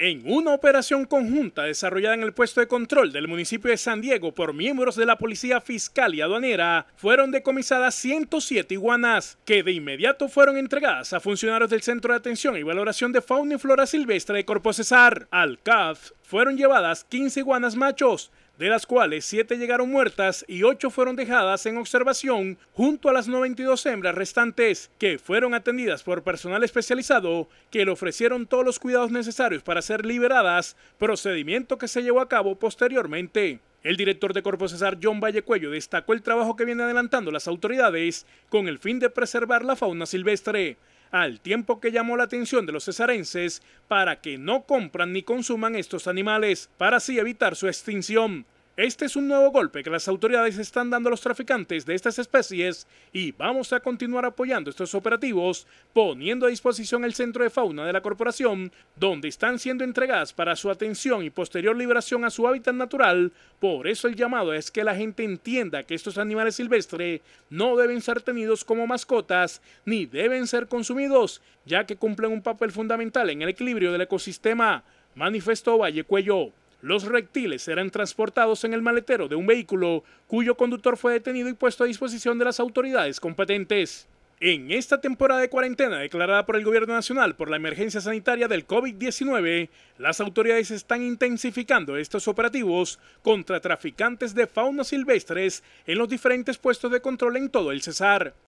En una operación conjunta desarrollada en el puesto de control del municipio de San Diego por miembros de la Policía Fiscal y Aduanera, fueron decomisadas 107 iguanas, que de inmediato fueron entregadas a funcionarios del Centro de Atención y Valoración de Fauna y Flora Silvestre de Corpo Cesar. Al CAF fueron llevadas 15 iguanas machos, de las cuales siete llegaron muertas y ocho fueron dejadas en observación junto a las 92 hembras restantes que fueron atendidas por personal especializado que le ofrecieron todos los cuidados necesarios para ser liberadas, procedimiento que se llevó a cabo posteriormente. El director de Corpo Cesar, John Vallecuello, destacó el trabajo que vienen adelantando las autoridades con el fin de preservar la fauna silvestre, al tiempo que llamó la atención de los cesarenses para que no compran ni consuman estos animales, para así evitar su extinción. Este es un nuevo golpe que las autoridades están dando a los traficantes de estas especies y vamos a continuar apoyando estos operativos, poniendo a disposición el centro de fauna de la corporación, donde están siendo entregadas para su atención y posterior liberación a su hábitat natural. Por eso el llamado es que la gente entienda que estos animales silvestres no deben ser tenidos como mascotas ni deben ser consumidos, ya que cumplen un papel fundamental en el equilibrio del ecosistema. Manifestó Valle Cuello. Los reptiles eran transportados en el maletero de un vehículo cuyo conductor fue detenido y puesto a disposición de las autoridades competentes. En esta temporada de cuarentena declarada por el Gobierno Nacional por la emergencia sanitaria del COVID-19, las autoridades están intensificando estos operativos contra traficantes de fauna silvestres en los diferentes puestos de control en todo el Cesar.